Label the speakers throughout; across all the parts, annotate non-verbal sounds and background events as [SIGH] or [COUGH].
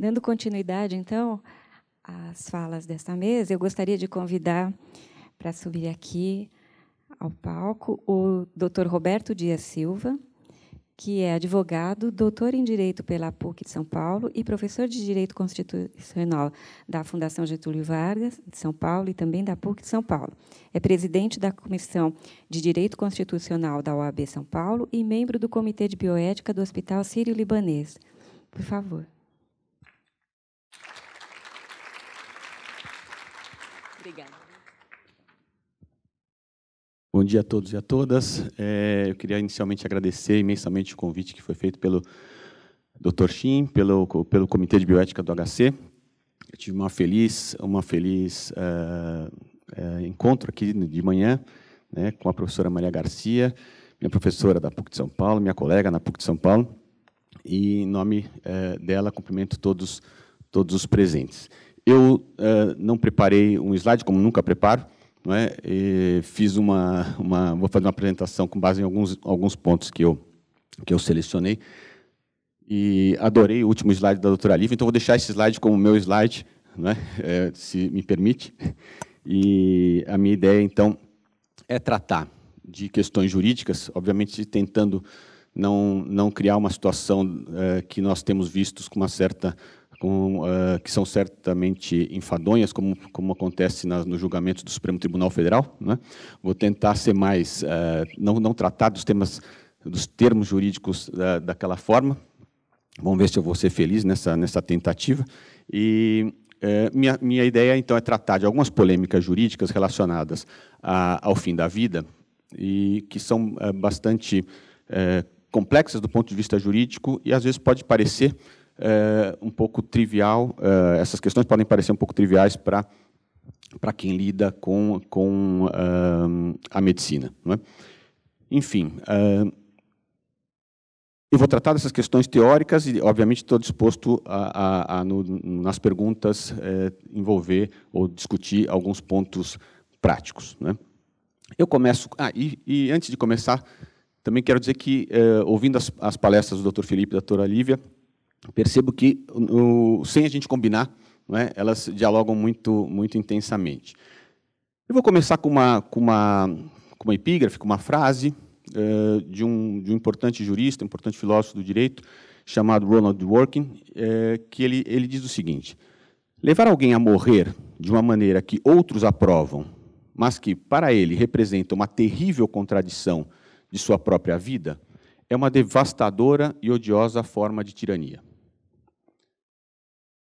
Speaker 1: Dando continuidade, então, às falas desta mesa, eu gostaria de convidar para subir aqui ao palco o Dr. Roberto Dias Silva, que é advogado, doutor em Direito pela PUC de São Paulo e professor de Direito Constitucional da Fundação Getúlio Vargas de São Paulo e também da PUC de São Paulo. É presidente da Comissão de Direito Constitucional da OAB São Paulo e membro do Comitê de Bioética do Hospital Sírio-Libanês. Por favor. Obrigada. Bom dia a todos e a todas. É, eu queria inicialmente agradecer imensamente o convite que foi feito pelo Dr. Shin, pelo, pelo Comitê de Bioética do HC. Eu tive uma feliz, uma feliz uh, uh, encontro aqui de manhã né, com a professora Maria Garcia, minha professora da PUC de São Paulo, minha colega na PUC de São Paulo. E, em nome uh, dela, cumprimento todos, todos os presentes. Eu uh, não preparei um slide, como nunca preparo, não é? E fiz uma, uma, vou fazer uma apresentação com base em alguns, alguns pontos que eu, que eu selecionei. E adorei o último slide da doutora Lívia, então vou deixar esse slide como meu slide, É, [LAUGHS] eh, se me permite. E a minha ideia, então, é tratar de questões jurídicas, obviamente tentando não, não criar uma situação eh, que nós temos vistos com uma certa com, uh, que são certamente enfadonhas, como, como acontece na, no julgamento do Supremo Tribunal Federal. Né? Vou tentar ser mais, uh, não, não tratar dos temas, dos termos jurídicos daquela forma. Vamos ver se eu vou ser feliz nessa, nessa tentativa. E eh, minha, minha ideia, então, é tratar de algumas polêmicas jurídicas relacionadas a, ao fim da vida e que são eh, bastante eh, complexas do ponto de vista jurídico e, às vezes, pode parecer é, um pouco trivial, é, essas questões podem parecer um pouco triviais para para quem lida com, com uh, a medicina. É? Enfim, uh, eu vou tratar dessas questões teóricas e, obviamente, estou disposto a, a, a no, nas perguntas, envolver ou discutir alguns pontos práticos. Né? Eu começo... Ah, e, e, antes de começar, também quero dizer que, ouvindo as, as palestras do Dr. Felipe e da doutora Lívia, percebo que, o, sem a gente combinar, é, elas dialogam muito, muito intensamente. Eu vou começar com uma, com uma, com uma epígrafe, com uma frase uh, de, um, de um importante jurista, um importante filósofo do direito, chamado Ronald Dworkin, uh, que ele, ele diz o seguinte: Levar alguém a morrer de uma maneira que outros aprovam, mas que para ele representa uma terrível contradição de sua própria vida, é uma devastadora e odiosa forma de tirania.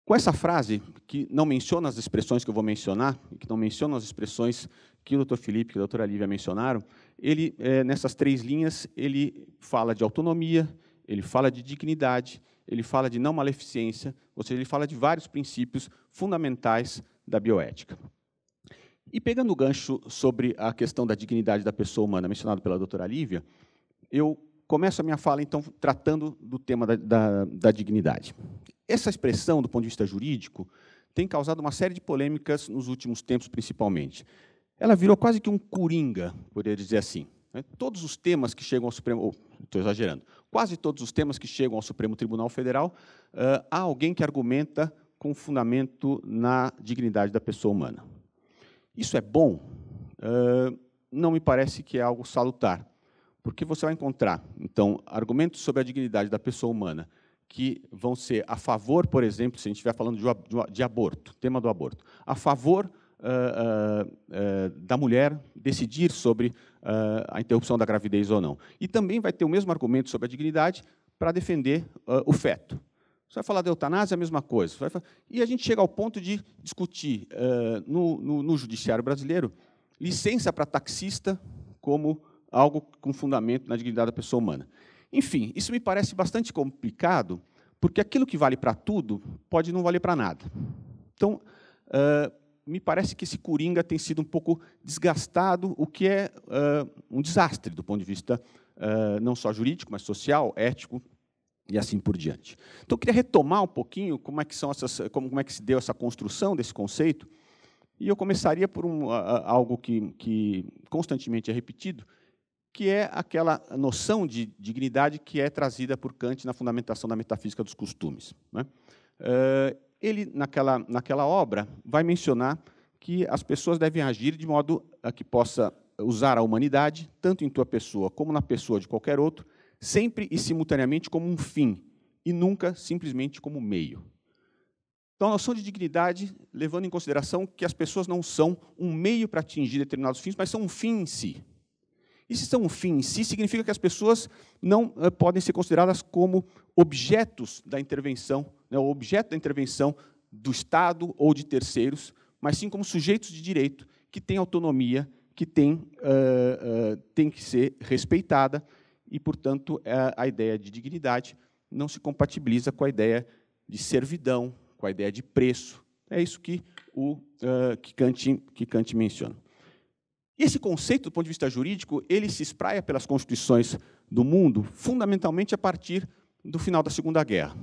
Speaker 1: Com essa frase, que não menciona as expressões que eu vou mencionar, que não menciona as expressões que o Dr. Felipe e a doutora Lívia mencionaram, ele, é, nessas três linhas, ele fala de autonomia, ele fala de dignidade, ele fala de não maleficência, ou seja, ele fala de vários princípios fundamentais da bioética. E pegando o gancho sobre a questão da dignidade da pessoa humana, mencionado pela doutora Lívia, eu Começo a minha fala, então, tratando do tema da, da, da dignidade. Essa expressão, do ponto de vista jurídico, tem causado uma série de polêmicas nos últimos tempos, principalmente. Ela virou quase que um coringa, poderia dizer assim. Né? Todos os temas que chegam ao Supremo, estou exagerando, quase todos os temas que chegam ao Supremo Tribunal Federal, uh, há alguém que argumenta com fundamento na dignidade da pessoa humana. Isso é bom? Uh, não me parece que é algo salutar. Porque você vai encontrar, então, argumentos sobre a dignidade da pessoa humana que vão ser a favor, por exemplo, se a gente estiver falando de, de aborto, tema do aborto, a favor Uh, uh, uh, da mulher decidir sobre a interrupção da gravidez ou não. E também vai ter o mesmo argumento sobre a dignidade para defender o feto. Você vai falar de eutanásia, a mesma coisa. E a gente chega ao ponto de discutir no, no, no judiciário brasileiro licença para taxista como algo com fundamento na dignidade da pessoa humana. Enfim, isso me parece bastante complicado, porque aquilo que vale para tudo pode não valer para nada. Então, uh, me parece que esse Coringa tem sido um pouco desgastado, o que é uh, um desastre do ponto de vista uh, não só jurídico, mas social, ético e assim por diante. Então, eu queria retomar um pouquinho como é que, são essas, como, como é que se deu essa construção desse conceito, e eu começaria por um, algo que, que constantemente é repetido, que é aquela noção de dignidade que é trazida por Kant na fundamentação da metafísica dos costumes. Né? Eh, ele, naquela, naquela obra, vai mencionar que as pessoas devem agir de modo a que possa usar a humanidade, tanto em tua pessoa como na pessoa de qualquer outro, sempre e simultaneamente como um fim, e nunca simplesmente como meio. Então, a noção de dignidade, levando em consideração que as pessoas não são um meio para atingir determinados fins, mas são um fim em si. Isso é são um fim em si, significa que as pessoas não eh, podem ser consideradas como objetos da intervenção, né, objeto da intervenção do Estado ou de terceiros, mas sim como sujeitos de direito que têm autonomia, que tem, uh, eh, uh, eh, tem que ser respeitada, e, portanto, a, a ideia de dignidade não se compatibiliza com a ideia de servidão, com a ideia de preço. É isso que, o, uh, que, Kant, que Kant menciona. Esse conceito, do ponto de vista jurídico, ele se espraia pelas constituições do mundo, fundamentalmente a partir do final da Segunda Guerra.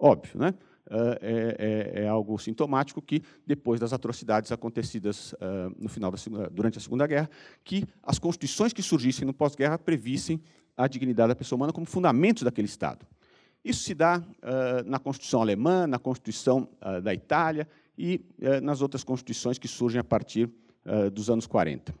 Speaker 1: Óbvio, né? Ah, é, é, é, algo sintomático que, depois das atrocidades acontecidas uh, no final da, durante a Segunda Guerra, que as constituições que surgissem no pós-guerra previssem a dignidade da pessoa humana como fundamentos daquele Estado. Isso se dá uh, na Constituição alemã, na Constituição uh, da Itália e nas outras constituições que surgem a partir dos anos 40.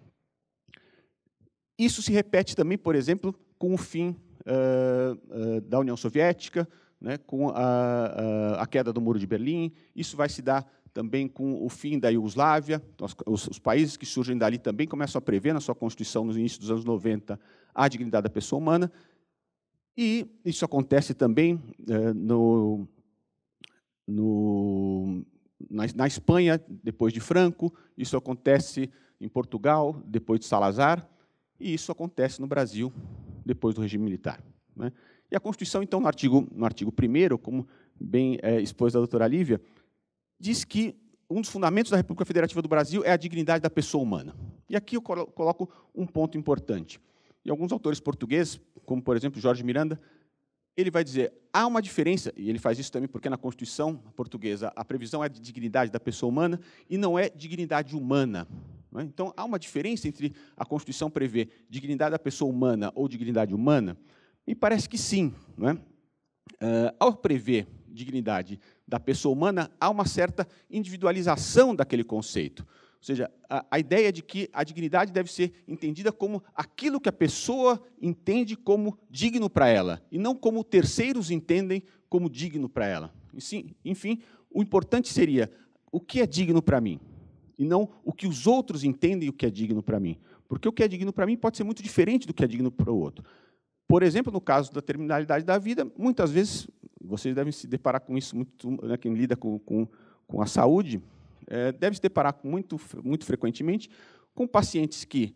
Speaker 1: Isso se repete também, por exemplo, com o fim uh, uh, da União Soviética, né, com a, a, queda do Muro de Berlim. Isso vai se dar também com o fim da Iugoslávia. Então, os, os, países que surgem dali também começam a prever na sua Constituição, no início dos anos 90, a dignidade da pessoa humana. E isso acontece também uh, no, no, na, na Espanha, depois de Franco, isso acontece em Portugal, depois de Salazar. E isso acontece no Brasil depois do regime militar. Né? E a Constituição, então, no artigo, no artigo 1, como bem é, expôs a doutora Lívia, diz que um dos fundamentos da República Federativa do Brasil é a dignidade da pessoa humana. E aqui eu coloco um ponto importante. E alguns autores portugueses, como por exemplo Jorge Miranda, ele vai dizer: há uma diferença, e ele faz isso também porque na Constituição portuguesa a previsão é de dignidade da pessoa humana e não é dignidade humana. Né? Então, há uma diferença entre a Constituição prever dignidade da pessoa humana ou dignidade humana? Me parece que sim. Uh, ao prever dignidade da pessoa humana, há uma certa individualização daquele conceito. Ou seja, a, a ideia de que a dignidade deve ser entendida como aquilo que a pessoa entende como digno para ela, e não como terceiros entendem como digno para ela. E sim, enfim, o importante seria o que é digno para mim? e não o que os outros entendem o que é digno para mim. Porque o que é digno para mim pode ser muito diferente do que é digno para o outro. Por exemplo, no caso da terminalidade da vida, muitas vezes, vocês devem se deparar com isso, muito, né, quem lida com, com, com a saúde, é, deve se deparar com muito, muito frequentemente com pacientes que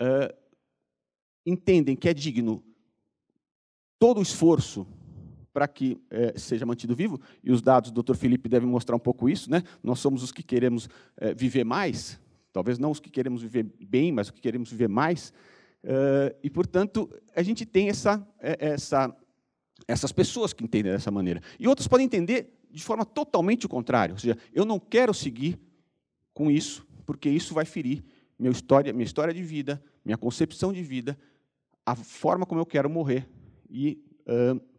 Speaker 1: é, entendem que é digno todo o esforço para que é, seja mantido vivo, e os dados do Dr. Felipe devem mostrar um pouco isso, né? nós somos os que queremos é, viver mais, talvez não os que queremos viver bem, mas os que queremos viver mais, é, e, portanto, a gente tem essa, essa, essas pessoas que entendem dessa maneira. E outras podem entender de forma totalmente o contrário, ou seja, eu não quero seguir com isso, porque isso vai ferir minha história, minha história de vida, minha concepção de vida, a forma como eu quero morrer, e... Uh,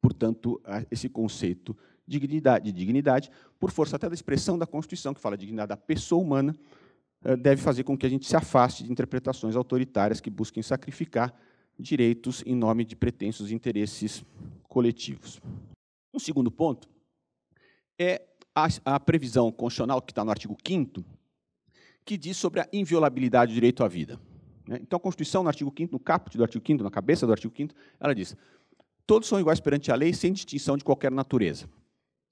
Speaker 1: portanto, esse conceito de dignidade, de dignidade, por força até da expressão da Constituição, que fala de dignidade da pessoa humana, eh, deve fazer com que a gente se afaste de interpretações autoritárias que busquem sacrificar direitos em nome de pretensos interesses coletivos. Um segundo ponto é a, a previsão constitucional, que está no artigo 5 que diz sobre a inviolabilidade do direito à vida. Né? Então, a Constituição, no artigo 5 no caput do artigo 5 na cabeça do artigo 5 ela diz Todos são iguais perante a lei, sem distinção de qualquer natureza,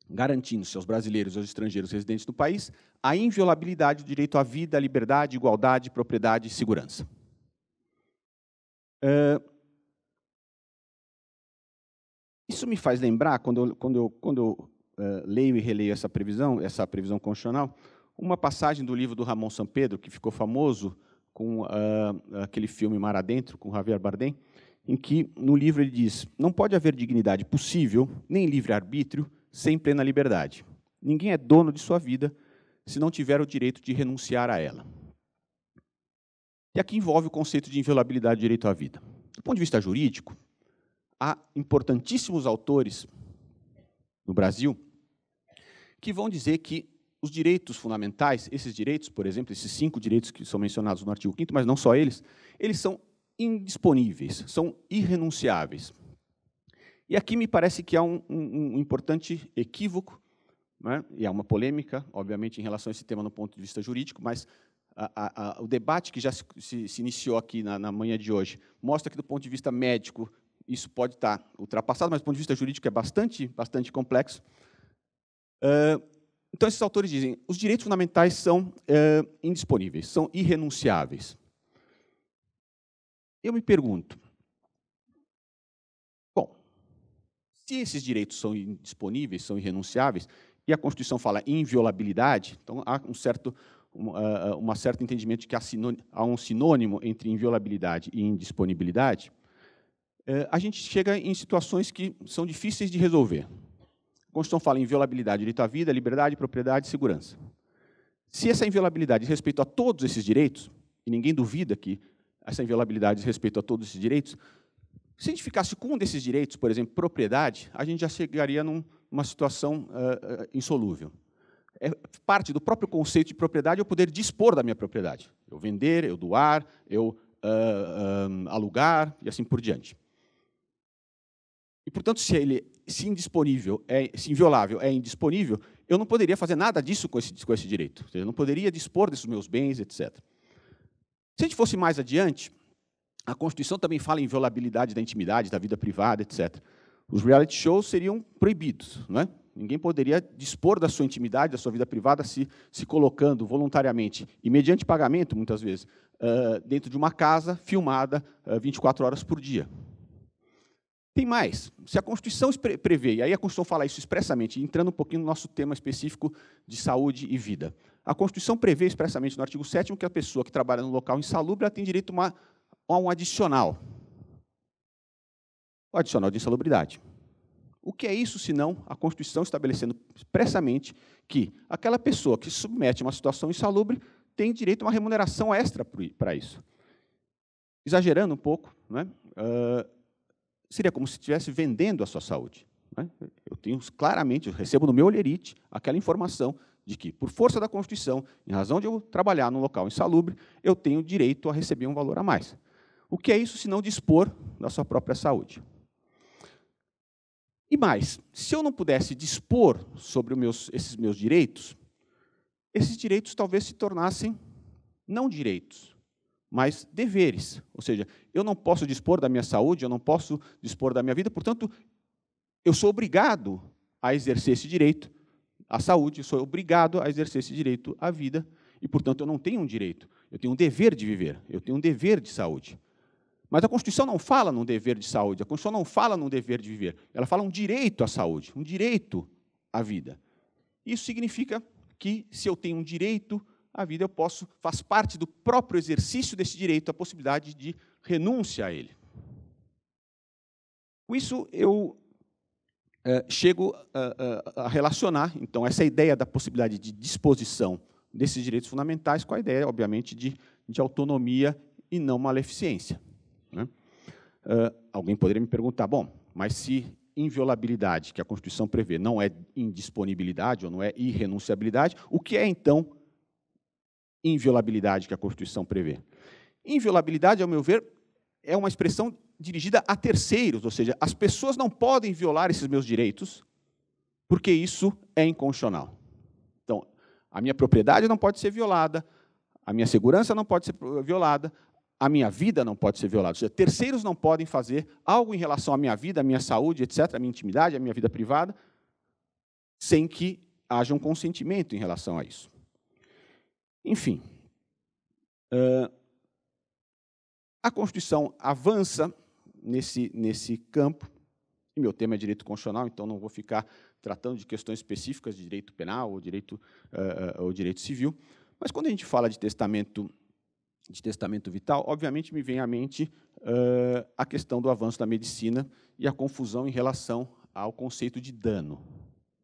Speaker 1: garantindo-se aos brasileiros e aos estrangeiros residentes no país a inviolabilidade do direito à vida, à liberdade, igualdade, propriedade e segurança. isso me faz lembrar, quando eu, quando eu, quando eu uh, leio e releio essa previsão, essa previsão constitucional, uma passagem do livro do Ramon Sampedro, que ficou famoso com uh, aquele filme Mar Adentro, com Javier Bardem, em que no livro ele diz: não pode haver dignidade possível, nem livre-arbítrio, sem plena liberdade. Ninguém é dono de sua vida se não tiver o direito de renunciar a ela. E aqui envolve o conceito de inviolabilidade do direito à vida. Do ponto de vista jurídico, há importantíssimos autores no Brasil que vão dizer que os direitos fundamentais, esses direitos, por exemplo, esses cinco direitos que são mencionados no artigo 5 mas não só eles, eles são indisponíveis, são irrenunciáveis. E aqui me parece que há um, um, um importante equívoco, né? e há uma polêmica, obviamente, em relação a esse tema no ponto de vista jurídico, mas a, a, o debate que já se, se, se iniciou aqui na, na, manhã de hoje mostra que, do ponto de vista médico, isso pode estar ultrapassado, mas do ponto de vista jurídico é bastante, bastante complexo. Uh, então, esses autores dizem os direitos fundamentais são uh, indisponíveis, são irrenunciáveis. Eu me pergunto, bom, se esses direitos são indisponíveis, são irrenunciáveis, e a Constituição fala inviolabilidade, então há um certo ah, ah, uma, certo entendimento de que há, sinônimo, há um sinônimo entre inviolabilidade e indisponibilidade, eh, a gente chega em situações que são difíceis de resolver. A Constituição fala em inviolabilidade, direito à vida, liberdade, propriedade e segurança. Se essa inviolabilidade diz respeito a todos esses direitos, e ninguém duvida que essa inviolabilidade respeito a todos esses direitos, se a gente ficasse com um desses direitos, por exemplo, propriedade, a gente já chegaria numa situação uh, insolúvel. É parte do próprio conceito de propriedade eu é poder dispor da minha propriedade. Eu vender, eu doar, eu uh, alugar e assim por diante. E, portanto, se ele se indisponível, é, se inviolável é indisponível, eu não poderia fazer nada disso com esse, com esse direito. Seja, eu não poderia dispor desses meus bens, etc. Se a gente fosse mais adiante, a Constituição também fala em violabilidade da intimidade, da vida privada, etc. Os reality shows seriam proibidos, não é? Ninguém poderia dispor da sua intimidade, da sua vida privada, se, se colocando voluntariamente e mediante pagamento, muitas vezes, uh, dentro de uma casa filmada uh, 24 horas por dia. Tem mais. Se a Constituição prevê, e aí a Constituição fala isso expressamente, entrando um pouquinho no nosso tema específico de saúde e vida. A Constituição prevê expressamente no artigo 7 que a pessoa que trabalha no local insalubre tem direito a, uma, a um adicional. O adicional de insalubridade. O que é isso, senão a Constituição estabelecendo expressamente que aquela pessoa que se submete a uma situação insalubre tem direito a uma remuneração extra para isso. Exagerando um pouco, né? Uh, seria como se estivesse vendendo a sua saúde. Né? Eu tenho claramente, eu recebo no meu olherite aquela informação de que, por força da Constituição, em razão de eu trabalhar num local insalubre, eu tenho direito a receber um valor a mais. O que é isso se não dispor da sua própria saúde? E mais, se eu não pudesse dispor sobre meus, esses meus direitos, esses direitos talvez se tornassem não direitos mas deveres. Ou seja, eu não posso dispor da minha saúde, eu não posso dispor da minha vida, portanto, eu sou obrigado a exercer esse direito à saúde, eu sou obrigado a exercer esse direito à vida, e, portanto, eu não tenho um direito, eu tenho um dever de viver, eu tenho um dever de saúde. Mas a Constituição não fala num dever de saúde, a Constituição não fala num dever de viver, ela fala um direito à saúde, um direito à vida. Isso significa que, se eu tenho um direito a vida eu posso, faz parte do próprio exercício desse direito, a possibilidade de renúncia a ele. Com isso, eu é, chego a, a, a relacionar, então, essa ideia da possibilidade de disposição desses direitos fundamentais com a ideia, obviamente, de, de autonomia e não maleficiência. Né? Eh, alguém poderia me perguntar, bom, mas se inviolabilidade, que a Constituição prevê, não é indisponibilidade ou não é irrenunciabilidade, o que é, então, inviolabilidade que a Constituição prevê. Inviolabilidade, ao meu ver, é uma expressão dirigida a terceiros, ou seja, as pessoas não podem violar esses meus direitos, porque isso é inconstitucional. Então, a minha propriedade não pode ser violada, a minha segurança não pode ser violada, a minha vida não pode ser violada. Ou seja, terceiros não podem fazer algo em relação à minha vida, à minha saúde, etc., à minha intimidade, à minha vida privada, sem que haja um consentimento em relação a isso. Enfim, uh, a Constituição avança nesse, nesse campo, e meu tema é direito constitucional, então não vou ficar tratando de questões específicas de direito penal ou direito, uh, ou direito civil, mas quando a gente fala de testamento de testamento vital, obviamente me vem à mente uh, a questão do avanço da medicina e a confusão em relação ao conceito de dano.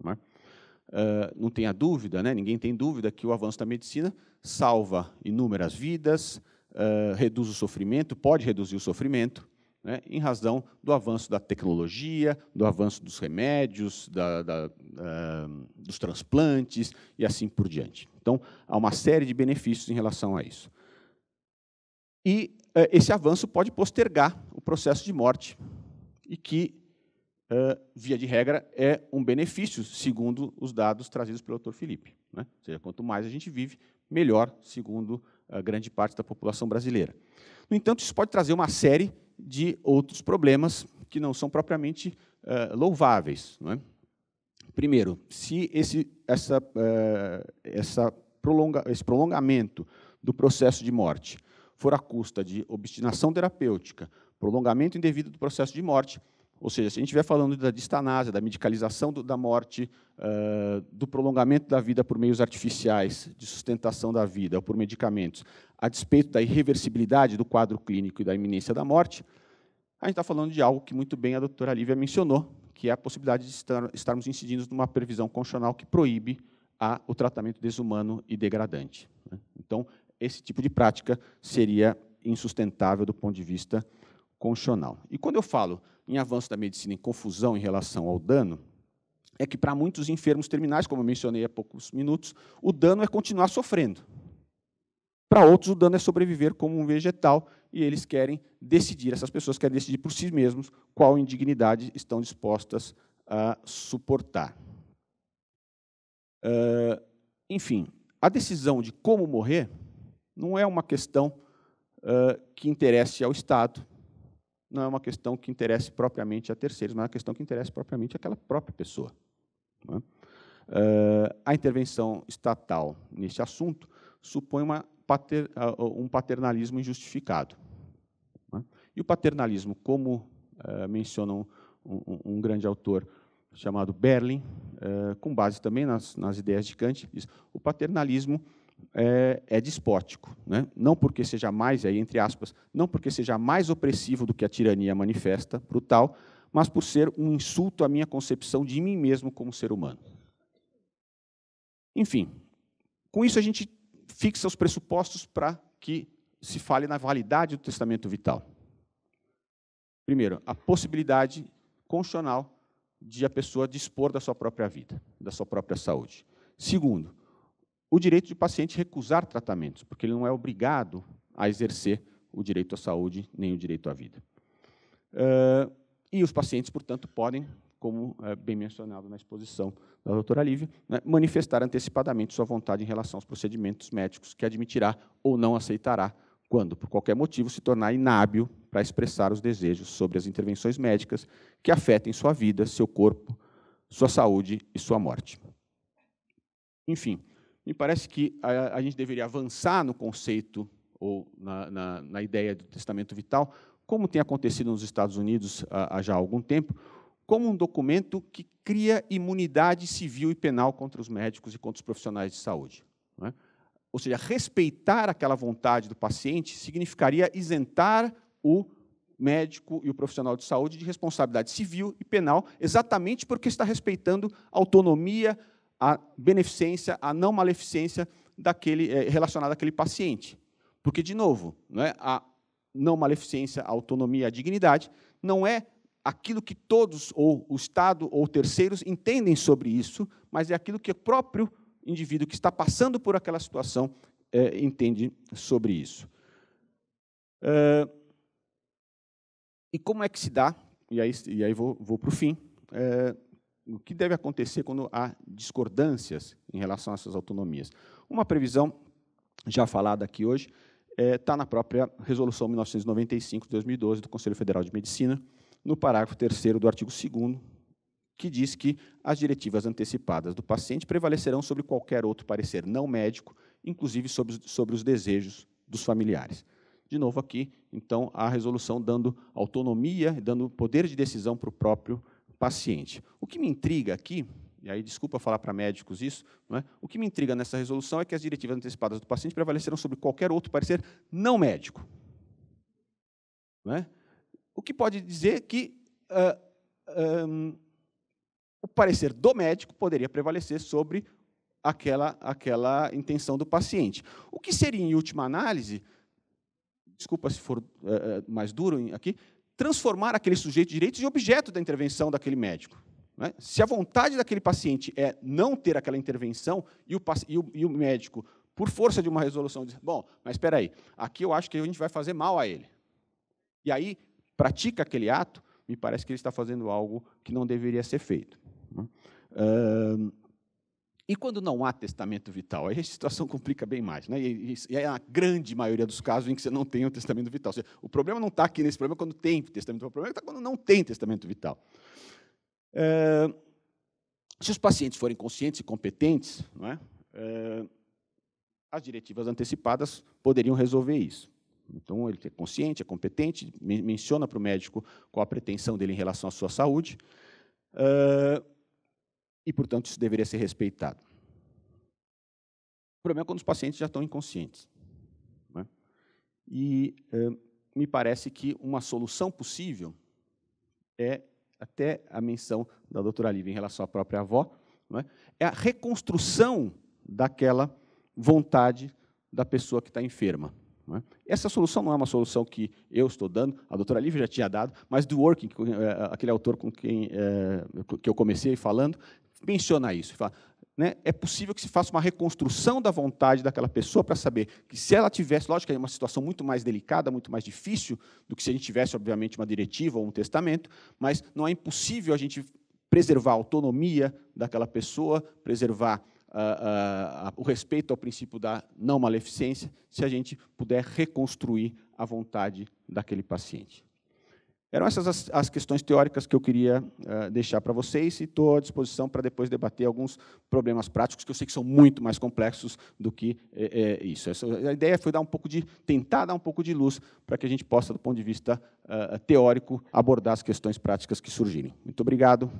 Speaker 1: Não é? não tenha dúvida, né? ninguém tem dúvida que o avanço da medicina salva inúmeras vidas, uh, reduz o sofrimento, pode reduzir o sofrimento, né? em razão do avanço da tecnologia, do avanço dos remédios, da, da, uh, dos transplantes e assim por diante. Então, há uma série de benefícios em relação a isso. E esse avanço pode postergar o processo de morte e que via de regra, é um benefício, segundo os dados trazidos pelo Dr. Felipe. Né? Ou seja, quanto mais a gente vive, melhor, segundo a grande parte da população brasileira. No entanto, isso pode trazer uma série de outros problemas que não são propriamente uh, louváveis. Não é? Primeiro, se esse, essa, uh, essa prolonga, esse prolongamento do processo de morte for à custa de obstinação terapêutica, prolongamento indevido do processo de morte, ou seja, se a gente estiver falando da distanásia, da medicalização do, da morte, uh, do prolongamento da vida por meios artificiais, de sustentação da vida ou por medicamentos, a despeito da irreversibilidade do quadro clínico e da iminência da morte, a gente está falando de algo que muito bem a doutora Lívia mencionou, que é a possibilidade de estar, estarmos incidindo numa previsão constitucional que proíbe a, o tratamento desumano e degradante. Né? Então, esse tipo de prática seria insustentável do ponto de vista constitucional. E quando eu falo em avanço da medicina em confusão em relação ao dano é que, para muitos enfermos terminais, como eu mencionei há poucos minutos, o dano é continuar sofrendo. Para outros, o dano é sobreviver como um vegetal e eles querem decidir, essas pessoas querem decidir por si mesmos qual indignidade estão dispostas a suportar. Uh, enfim, a decisão de como morrer não é uma questão uh, que interesse ao Estado, não é uma questão que interesse propriamente a terceiros, mas é uma questão que interessa propriamente aquela própria pessoa. É? Uh, a intervenção estatal neste assunto supõe pater, uh, um paternalismo injustificado. É? E o paternalismo, como uh, eh, menciona um, um, um, grande autor chamado Berlin, eh, com base também nas, nas ideias de Kant, diz, o paternalismo é, é despótico. Né? Não porque seja mais, aí, entre aspas, não porque seja mais opressivo do que a tirania manifesta, brutal, mas por ser um insulto à minha concepção de mim mesmo como ser humano. Enfim, com isso a gente fixa os pressupostos para que se fale na validade do testamento vital. Primeiro, a possibilidade constitucional de a pessoa dispor da sua própria vida, da sua própria saúde. Segundo, o direito de paciente recusar tratamentos, porque ele não é obrigado a exercer o direito à saúde nem o direito à vida. Uh, e os pacientes, portanto, podem, como é, bem mencionado na exposição da doutora Lívia, né, manifestar antecipadamente sua vontade em relação aos procedimentos médicos que admitirá ou não aceitará quando, por qualquer motivo, se tornar inábil para expressar os desejos sobre as intervenções médicas que afetem sua vida, seu corpo, sua saúde e sua morte. Enfim, me parece que a, a gente deveria avançar no conceito ou na, na, na, ideia do testamento vital, como tem acontecido nos Estados Unidos há, ah, há já algum tempo, como um documento que cria imunidade civil e penal contra os médicos e contra os profissionais de saúde. É? Ou seja, respeitar aquela vontade do paciente significaria isentar o médico e o profissional de saúde de responsabilidade civil e penal, exatamente porque está respeitando a autonomia, a beneficência, a não maleficência daquele, é, relacionada àquele paciente. Porque, de novo, não é, a não maleficência, a autonomia, a dignidade, não é aquilo que todos, ou o Estado, ou terceiros, entendem sobre isso, mas é aquilo que o próprio indivíduo que está passando por aquela situação é, entende sobre isso. É, e como é que se dá, e aí, e aí vou, vou para o fim, é, o que deve acontecer quando há discordâncias em relação a essas autonomias. Uma previsão já falada aqui hoje está eh, é, na própria Resolução 1995 de 2012 do Conselho Federal de Medicina, no parágrafo 3 do artigo 2 que diz que as diretivas antecipadas do paciente prevalecerão sobre qualquer outro parecer não médico, inclusive sobre, sobre os desejos dos familiares. De novo aqui, então, a resolução dando autonomia, dando poder de decisão para o próprio paciente paciente. O que me intriga aqui, e aí desculpa falar para médicos isso, não é? o que me intriga nessa resolução é que as diretivas antecipadas do paciente prevaleceram sobre qualquer outro parecer não médico. Não é? O que pode dizer que uh, ah, um, o parecer do médico poderia prevalecer sobre aquela, aquela intenção do paciente. O que seria, em última análise, desculpa se for uh, mais duro aqui, transformar aquele sujeito de direitos em objeto da intervenção daquele médico. Né? Se a vontade daquele paciente é não ter aquela intervenção e o, e o, e o médico, por força de uma resolução, diz: Bom, mas espera aí, aqui eu acho que a gente vai fazer mal a ele. E aí pratica aquele ato, me parece que ele está fazendo algo que não deveria ser feito. Uh, e quando não há testamento vital, aí a situação [LAUGHS] complica bem mais. Né? E, e, é a grande maioria dos casos em que você não tem o um testamento vital. Seja, o problema não está aqui nesse problema quando tem testamento vital, o problema está é quando não tem testamento vital. É, se os pacientes forem conscientes e competentes, não é? é as diretivas antecipadas poderiam resolver isso. Então, ele é consciente, é competente, menciona para o médico qual a pretensão dele em relação à sua saúde. Eh, e, portanto, isso deveria ser respeitado. O problema é quando os pacientes já estão inconscientes. Né? E eh, me parece que uma solução possível é até a menção da doutora Lívia em relação à própria avó, é? é a reconstrução daquela vontade da pessoa que está enferma. É? Essa solução não é uma solução que eu estou dando, a doutora Lívia já tinha dado, mas do Working, eh, aquele autor com quem é, que eu comecei falando, mencionar isso. né, é possível que se faça uma reconstrução da vontade daquela pessoa para saber que se ela tivesse, lógico que é uma situação muito mais delicada, muito mais difícil do que se a gente tivesse, obviamente, uma diretiva ou um testamento, mas não é impossível a gente preservar a autonomia daquela pessoa, preservar uh, uh, o respeito ao princípio da não maleficência, se a gente puder reconstruir a vontade daquele paciente. Eram essas as, as questões teóricas que eu queria uh, deixar para vocês e estou à disposição para depois debater alguns problemas práticos que eu sei que são muito mais complexos do que é, é, isso. Essa, a ideia foi dar um pouco de tentar dar um pouco de luz para que a gente possa, do ponto de vista uh, teórico, abordar as questões práticas que surgirem. Muito obrigado.